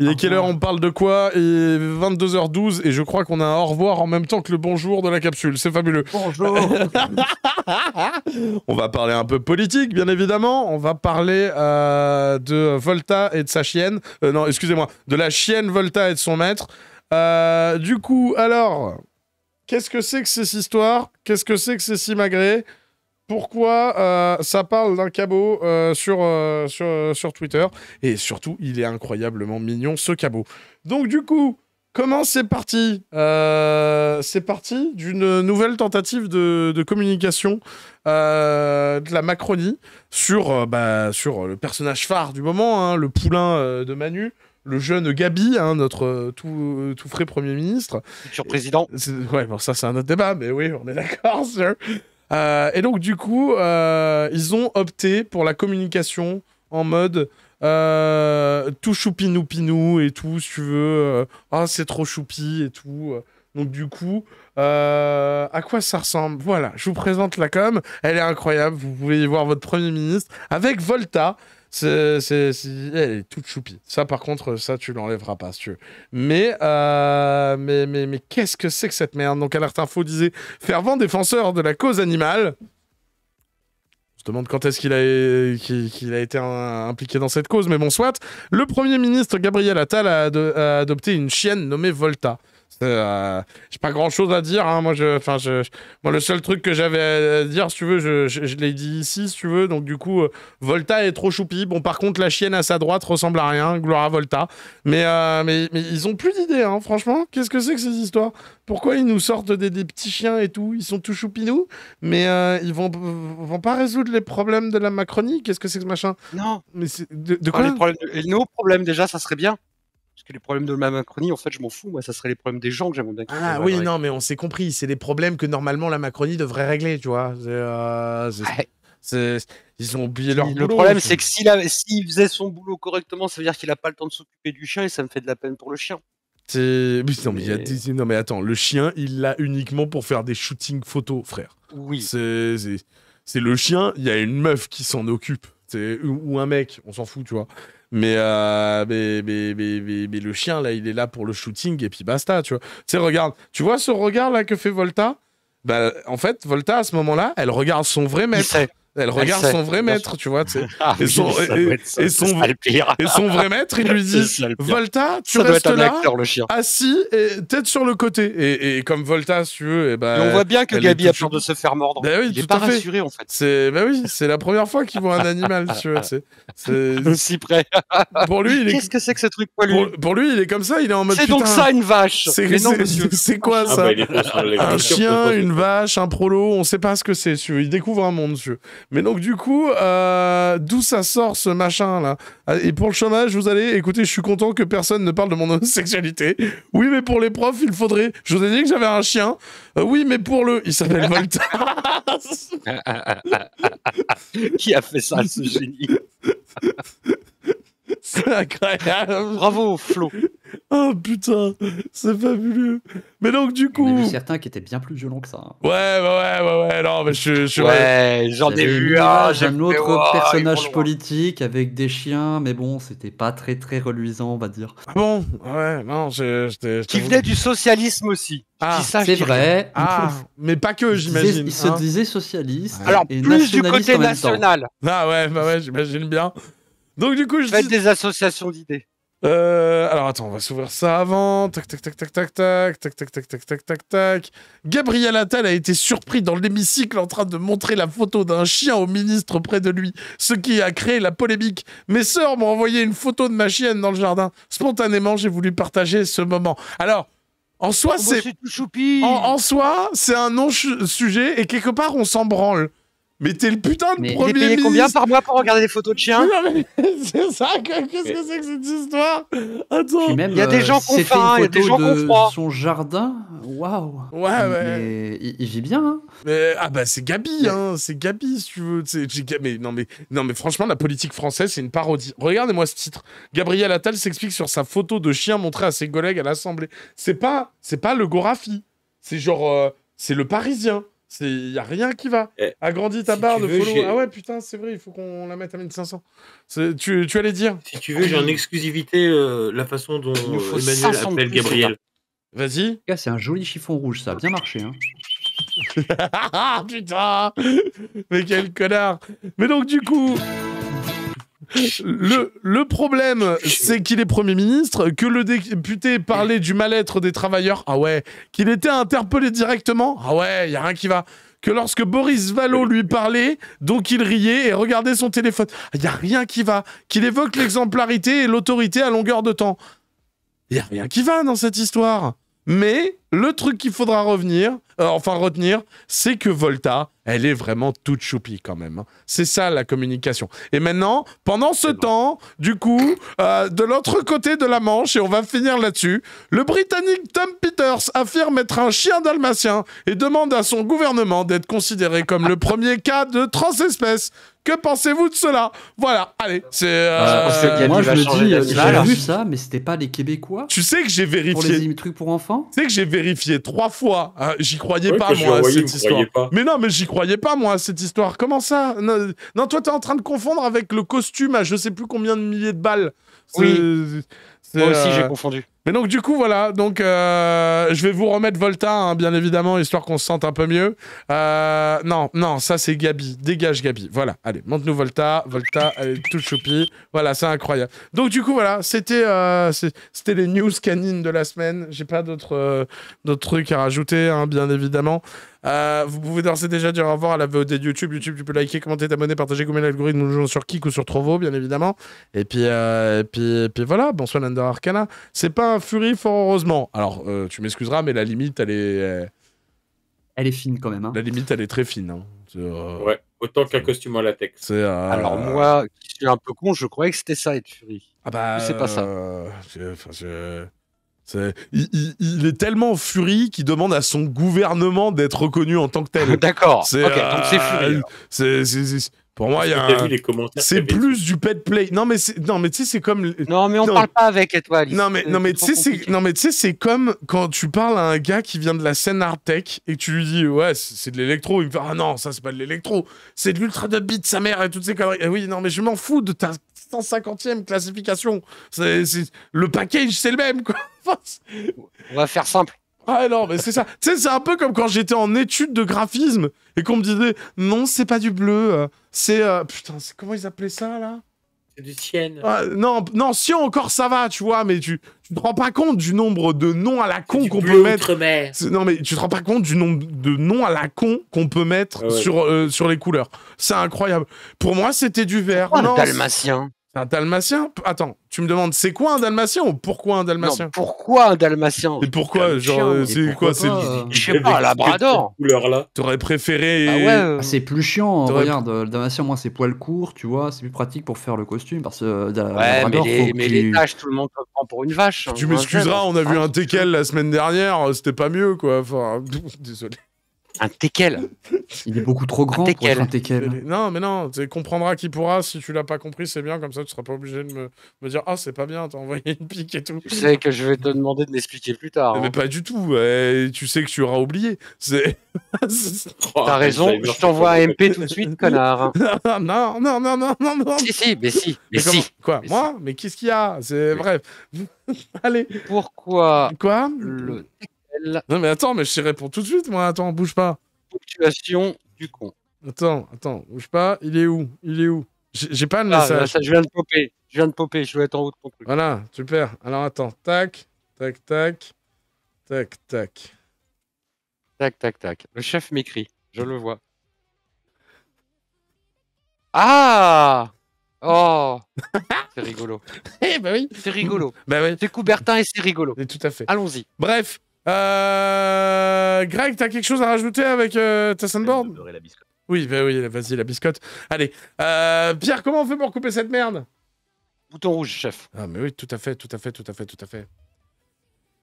Il est ah quelle heure On parle de quoi Il est 22h12 et je crois qu'on a un au revoir en même temps que le bonjour de la capsule. C'est fabuleux. Bonjour. on va parler un peu politique, bien évidemment. On va parler euh, de Volta et de sa chienne. Euh, non, excusez-moi, de la chienne Volta et de son maître. Euh, du coup, alors, qu'est-ce que c'est que cette histoire Qu'est-ce que c'est que ces simagrées pourquoi euh, ça parle d'un cabot euh, sur, euh, sur, Twitter. Et surtout, il est incroyablement mignon, ce cabot. Donc du coup, comment c'est parti C'est parti d'une nouvelle tentative de, communication de la Macronie sur, bah, sur le personnage phare du moment, hein, le poulain de Manu le jeune Gabi, hein, notre tout, frais Premier ministre. Sur président. Ouais, bon, ça c'est un autre débat, mais oui, on est d'accord sur euh, et donc, du coup, euh, ils ont opté pour la communication en mode euh, tout choupinoupinou et tout, si tu veux. ah, c'est trop choupi et tout. Donc, du coup, à quoi ça ressemble Voilà, je vous présente la com. Elle est incroyable. Vous pouvez y voir votre Premier ministre avec Volta. C'est, eh, elle toute choupie. Ça, par contre, ça, tu l'enlèveras pas, si tu veux. Euh, mais, mais, mais, qu'est-ce que c'est que cette merde Donc, Alert Info disait fervent défenseur de la cause animale. je demande quand est-ce qu'il a, été impliqué dans cette cause, mais bon, soit. Le Premier ministre Gabriel Attal a adopté une chienne nommée Volta. Euh, j'ai pas grand chose à dire. Hein. Moi, je, enfin, je, moi, le seul truc que j'avais à dire, si tu veux, je, je, l'ai dit ici, si tu veux. Donc, du coup, euh, Volta est trop choupi. Bon, par contre, la chienne à sa droite ressemble à rien. Gloire à Volta. Euh, mais, mais, ils ont plus d'idées, hein, franchement. Qu'est-ce que c'est que ces histoires Pourquoi ils nous sortent des, des, petits chiens et tout Ils sont tout choupinous, mais ils vont, vont pas résoudre les problèmes de la Macronie. Qu'est-ce que c'est que ce machin Non. Mais de, de, ah, quoi les, problèmes problèmes, déjà, ça serait bien. Parce que les problèmes de la Macronie, en fait, je m'en fous. Moi, ça serait les problèmes des gens que j'aimerais bien. Ah oui, non, mais on s'est compris. C'est des problèmes que normalement la Macronie devrait régler, tu vois. Euh, ils ont oublié leur boulot. Le problème, c'est que s'il faisait son boulot correctement, ça veut dire qu'il n'a pas le temps de s'occuper du chien et ça me fait de la peine pour le chien. Non mais, non mais attends, le chien, il l'a uniquement pour faire des shootings photos, frère. Oui. C'est le chien, il y a une meuf qui s'en occupe. Ou un mec, on s'en fout, tu vois. Euh, mais, mais, le chien, là, il est là pour le shooting et puis basta, tu vois. Tu sais, regarde, tu vois ce regard-là que fait Volta bah, En fait, Volta, à ce moment-là, elle regarde son vrai maître. Elle regarde son vrai maître, tu vois. et, son, vrai maître, il lui dit Volta, tu restes là, le chien. assis et tête sur le côté. Et, comme Volta, si tu veux. Eh ben, et on voit bien que Gabi a peur de se faire mordre. Ben il n'est pas rassuré, en fait. C'est bah oui, c'est la première fois qu'il voit un animal, tu vois. C'est aussi près. Pour lui, il est... qu'est-ce que c'est que ce truc poilu pour, pour, lui, il est comme ça, il est en mode. C'est donc ça une vache. C'est quoi ça Un chien, une vache, un prolo, on ne sait pas ce que c'est. Il découvre un monde, monsieur. Mais donc, du coup, euh, d'où ça sort ce machin là euh, Et pour le chômage, vous allez, écoutez, je suis content que personne ne parle de mon homosexualité. Oui, mais pour les profs, il faudrait. Je vous ai dit que j'avais un chien. Euh, oui, mais pour le. Il s'appelle Voltaire. Qui a fait ça, ce génie C'est incroyable. Bravo, Flo. Oh putain, c'est fabuleux. Mais donc du coup, j'ai vu certains qui étaient bien plus violents que ça. Hein. Ouais, ouais, ouais, ouais, non, mais je, je ouais, j'en ai vu un, j'ai un autre oh, personnage politique avec des chiens, mais bon, c'était pas très très reluisant, on va dire. Ah bon, ouais, non, j'étais. Qui venait du socialisme aussi. Ah, c'est vrai. Ah, mais pas que, j'imagine. Il se hein. disait socialiste. Alors plus du côté national. Ah ouais, bah ouais, j'imagine bien. Donc du coup, je faites des associations d'idées alors attends, on va s'ouvrir ça avant. Tac, tac, tac, tac, tac, tac, tac, tac, tac, tac, tac, tac, tac. Gabriel Attal a été surpris dans l'hémicycle en train de montrer la photo d'un chien au ministre près de lui, ce qui a créé la polémique. Mes sœurs m'ont envoyé une photo de ma chienne dans le jardin. Spontanément, j'ai voulu partager ce moment. Alors, en soi, c'est en, soi, c'est un non-sujet et quelque part, on s'en branle. Mais t'es le putain de mais premier payé combien par mois pour regarder des photos de chiens C'est ça, qu'est-ce que c'est que cette histoire Attends. il y a des euh, gens qui ont il y a des gens qui froid. Son jardin, waouh. Ouais, ouais. Il, il, vit bien. Hein. ah bah c'est Gabi, hein. C'est Gabi, si tu veux. Mais non, mais non, mais franchement, la politique française, c'est une parodie. Regardez-moi ce titre. Gabriel Attal s'explique sur sa photo de chien montrée à ses collègues à l'Assemblée. C'est pas, c'est pas le Gorafi. C'est genre, euh, c'est le Parisien. Il n'y a rien qui va. Eh, Agrandis ta barre de follow. Ah ouais, putain, c'est vrai, il faut qu'on la mette à 1500. Tu, tu allais dire Si tu veux, j'ai en exclusivité euh, la façon dont euh, Emmanuel appelle Gabriel. Vas-y. C'est un joli chiffon rouge, ça a bien marché. Hein. Ah, putain Mais quel connard Mais donc, du coup. Le, problème, c'est qu'il est Premier ministre, que le député parlait du mal-être des travailleurs, ah ouais, qu'il était interpellé directement, ah ouais, y a rien qui va que lorsque Boris valo lui parlait, donc il riait et regardait son téléphone. Il ah, a rien qui va, qu'il évoque l'exemplarité et l'autorité à longueur de temps. Il a rien qui va dans cette histoire. Mais le truc qu'il faudra revenir, euh, enfin retenir, c'est que Volta, elle est vraiment toute choupie quand même. Hein. C'est ça la communication. Et maintenant, pendant ce temps, du coup, euh, de l'autre côté de la Manche, et on va finir là-dessus, le Britannique Tom Peters affirme être un chien dalmatien et demande à son gouvernement d'être considéré comme le premier cas de transespèce. Que pensez-vous de cela Voilà, allez, c'est. Euh, moi, je me dis, j'ai vu ça, mais c'était pas les Québécois. Tu sais que j'ai vérifié. Pour les trucs pour enfants. Tu sais que j'ai vérifié vérifié trois fois. Hein. j'y croyais pas, moi, à cette histoire. Mais non, mais j'y croyais pas, moi, à cette histoire. Comment ça non, toi, t'es en train de confondre avec le costume à je sais plus combien de milliers de balles. Oui. Moi aussi, euh, j'ai confondu. Mais donc, du coup, voilà. Donc, euh, je vais vous remettre Volta, hein, bien évidemment, histoire qu'on se sente un peu mieux. Euh, non, non, ça, c'est Gabi. Dégage, Gabi. Voilà. Allez, monte-nous Volta. Volta, elle est toute choupie. Voilà, c'est incroyable. Donc, du coup, voilà. C'était euh, c'était les news canines de la semaine. J'ai pas d'autres trucs à rajouter, hein, bien évidemment. vous pouvez d'ores et déjà dire au revoir à la VOD de YouTube. YouTube, tu peux liker, commenter, t'abonner, partager, gommer l'algorithme. Nous jouons sur Kik ou sur Trovo, bien évidemment. Et puis, et puis, puis voilà, bonsoir Lander Arcana. C'est pas furie, Fury, fort heureusement. Alors, euh, tu m'excuseras, mais la limite, elle est. Elle est fine quand même. Hein. La limite, elle est très fine. Hein. Euh, ouais, autant qu'un costume en latex. Euh... Alors, moi, qui suis un peu con, je croyais que c'était ça, être Fury. Ah bah. C'est pas ça. Euh, il, est tellement furie qu'il demande à son gouvernement d'être reconnu en tant que tel. D'accord. C'est C'est pour moi, il y a. C'est plus du pet play. Non, mais tu sais, c'est comme. Non, mais on parle pas avec toi, euh, Non, mais non, mais tu sais, c'est comme quand tu parles à un gars qui vient de la scène art tech et tu lui dis ouais, c'est de l'électro. Il me fait ah non, ça c'est pas de l'électro, c'est de l'ultra de beat sa mère et toutes ces conneries. Eh oui, non, mais je m'en fous de ta 150e classification. Le package, c'est le même quoi. on va faire simple. Ah non, mais c'est ça. Tu sais, c'est un peu comme quand j'étais en étude de graphisme et qu'on me disait non, c'est pas du bleu, euh, c'est euh, putain, c'est comment ils appelaient ça là C'est du cyan. Ah, non, non, encore ça va, tu vois, mais tu, tu te rends pas compte du nombre de noms à la con qu'on peut mettre. Non, mais tu te rends pas compte du nombre de noms à la con qu'on peut mettre ah sur euh, sur les couleurs. C'est incroyable. Pour moi, c'était du vert. Oh, non, le dalmatien. Un dalmatien Attends, tu me demandes c'est quoi un dalmatien ou pourquoi un dalmatien Pourquoi un dalmatien Et pourquoi Genre, euh, c'est quoi euh, je sais pas, La labrador. Couleur là. T'aurais préféré bah euh. Ah ouais, C'est plus chiant. Hein, regarde, le dalmatien, moi, c'est poil court, tu vois, c'est plus pratique pour faire le costume parce que ouais, mais, les, tâches, tout le monde prend pour une vache. Tu hein, m'excuseras, on a vu un teckel la semaine dernière, c'était pas mieux, quoi. Enfin, désolé. Un teckel. Il est beaucoup trop grand un pour teckel. Non, mais non, tu comprendras qui pourra. Si tu l'as pas compris, c'est bien. Comme ça, tu seras pas obligé de me, dire Ah, c'est pas bien, t'as envoyé une pique et tout. Tu sais que je vais te demander de m'expliquer plus tard. Mais hein. pas du tout. Eh, tu sais que tu auras oublié. Oh, t'as raison. Je t'envoie un MP tout de suite, connard. non, non, non, non, non, non. Si, si, mais si. Mais, si. Quoi Moi Mais qu'est-ce qu'il y a C'est bref. Allez. Pourquoi Quoi Le non, mais attends, mais je t'y réponds tout de suite, moi. Attends, bouge pas. Ponctuation du con. Attends, attends, bouge pas. Il est où Il est où J'ai pas le ah, message. ça, je viens de popper. Je viens de popper. Je dois être en haut de truc. Voilà, super. Alors attends, tac, tac, tac, tac, tac. Tac, tac, tac. Le chef m'écrit. Je le vois. Ah Oh C'est rigolo. eh ben oui C'est rigolo. Ben oui. C'est Coubertin et c'est rigolo. Et tout à fait. Allons-y. Bref, euh... Greg, t'as quelque chose à rajouter avec euh, ta soundboard Oui, bah oui, vas-y, la biscotte. Allez, euh, Pierre, comment on fait pour couper cette merde Bouton rouge, chef. Ah, mais oui, tout à fait, tout à fait, tout à fait, tout à fait.